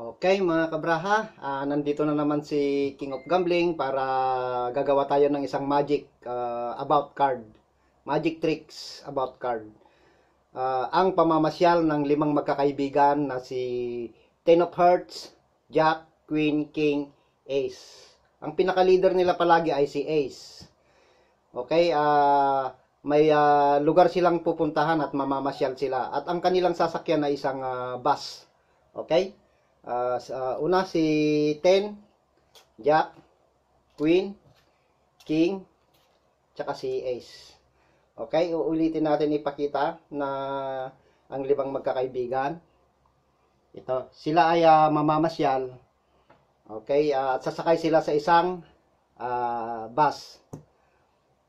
Okay mga kabraha, uh, nandito na naman si King of Gambling para gagawa tayo ng isang magic uh, about card. Magic tricks about card. Uh, ang pamamasyal ng limang magkakaibigan na si Ten of Hearts, Jack, Queen, King, Ace. Ang pinaka-leader nila palagi ay si Ace. Okay, uh, may uh, lugar silang pupuntahan at mamamasyal sila. At ang kanilang sasakyan ay isang uh, bus. Okay? Uh, sa, una si 10, Jack, Queen, King, tsaka si Ace. Okay, uulitin natin ipakita na ang libang magkakaibigan. Ito, sila ay uh, mamamasyal. Okay, uh, at sasakay sila sa isang uh, bus.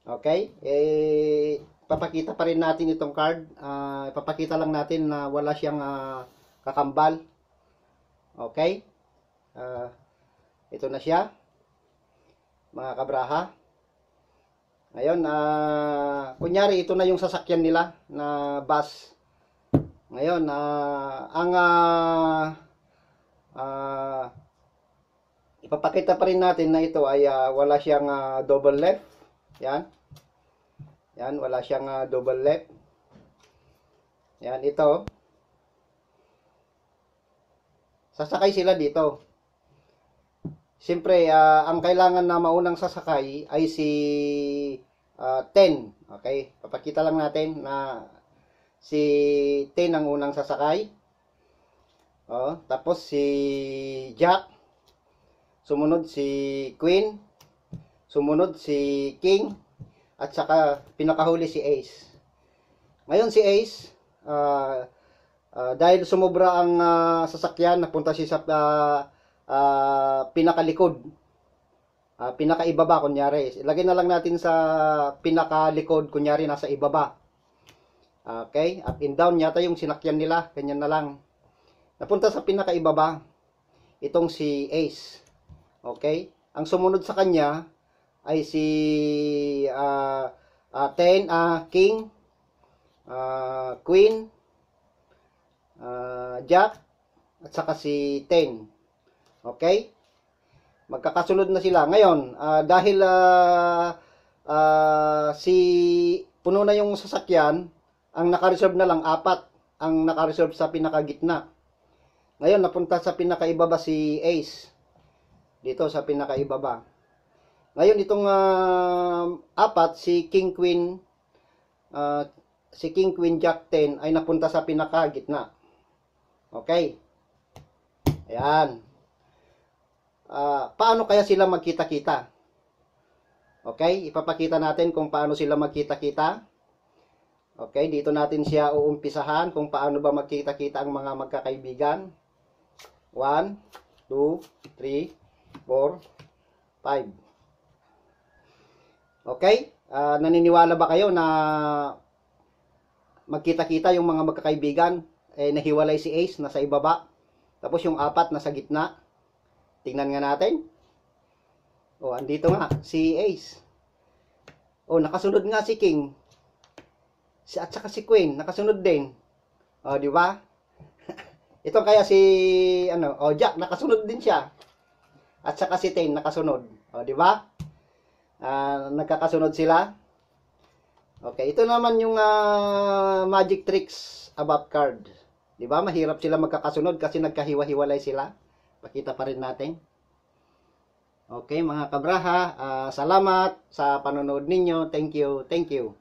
Okay, eh, papakita pa rin natin itong card. Uh, papakita lang natin na wala siyang uh, kakambal. Okay? Uh, ito na siya. Mga kabraha. Ngayon, uh, kunyari ito na yung sasakyan nila na bus. Ngayon, uh, ang uh, uh, ipapakita pa rin natin na ito ay uh, wala siyang uh, double left. Yan. Yan, wala siyang uh, double left. Yan, ito. Sasakay sila dito. Siyempre, uh, ang kailangan na maunang sasakay ay si uh, ah, 10. Okay? Papakita lang natin na si 10 ang unang sasakay. Oh, tapos si Jack. Sumunod si Queen. Sumunod si King. At saka pinakahuli si Ace. Ngayon si Ace, uh, Uh, dahil sumobra ang uh, sasakyan, napunta siya sa uh, uh, pinakalikod. Uh, pinakaibaba, kunyari. Lagay na lang natin sa pinakalikod, kunyari nasa ibaba. Okay? Up and down yata yung sinakyan nila. Ganyan na lang. Napunta sa pinakaibaba. Itong si Ace. Okay? Ang sumunod sa kanya ay si uh, uh, Ten, uh, King, uh, Queen, uh, Jack, at saka si Ten. Okay? Magkakasunod na sila. Ngayon, uh, dahil uh, uh, si puno na yung sasakyan, ang nakareserve na lang apat ang nakareserve sa pinakagitna. Ngayon, napunta sa pinakaibaba si Ace. Dito sa pinakaibaba. Ngayon, itong uh, apat, si King Queen, uh, si King Queen Jack 10 ay napunta sa pinakagitna. Okay. Ayan. Uh, paano kaya sila magkita-kita? Okay, ipapakita natin kung paano sila magkita-kita. Okay, dito natin siya uumpisahan kung paano ba magkita-kita ang mga magkakaibigan. 1, 2, 3, 4, 5. Okay, uh, naniniwala ba kayo na magkita-kita yung mga magkakaibigan? eh, nahiwalay si Ace, nasa ibaba. Tapos yung apat, nasa gitna. Tingnan nga natin. O, andito nga, si Ace. O, nakasunod nga si King. Si, at saka si Queen, nakasunod din. O, di ba? Ito kaya si, ano, o, Jack, nakasunod din siya. At saka si Ten, nakasunod. O, di ba? Uh, nagkakasunod sila. Okay, ito naman yung uh, magic tricks about card. Di ba? Mahirap sila magkakasunod kasi nagkahiwa-hiwalay sila. Pakita pa rin natin. Okay, mga kabraha, uh, salamat sa panonood ninyo. Thank you, thank you.